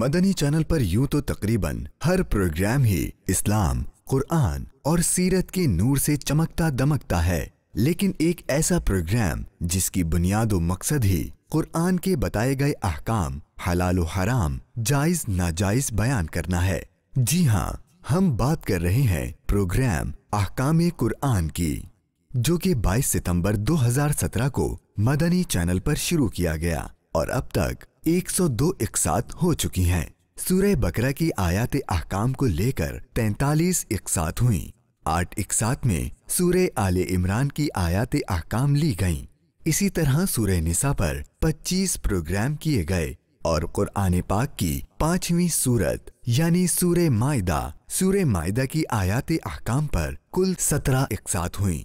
Madani channel पर यूं तो तकरीबन हर प्रोग्राम ही इस्लाम कुरान और सीरत के नूर से चमकता दमकता है लेकिन एक ऐसा प्रोग्राम जिसकी बुनियाद मकसद ही कुरान के बताए गए अहकाम हलाल हराम जायज नाजायज बयान करना है जी हाँ हम बात कर रहे हैं प्रोग्राम अहकाम कुरान की जो कि 22 सितंबर 2017 को मदनी चैनल पर शुरू किया गया और अब तक 102 एक साथ हो चुकी हैं। सूर्य बकरा की आयात अहकाम को लेकर 43 एक साथ हुई आठ एक साथ में सूर्य आल इमरान की आयात अहकाम ली गईं। इसी तरह सूर्य निसा पर 25 प्रोग्राम किए गए और कुरान पाक की पांचवी सूरत यानी सूर्य मायदा सूर्य मायदा की आयात अहकाम पर कुल सत्रह एक साथ हुई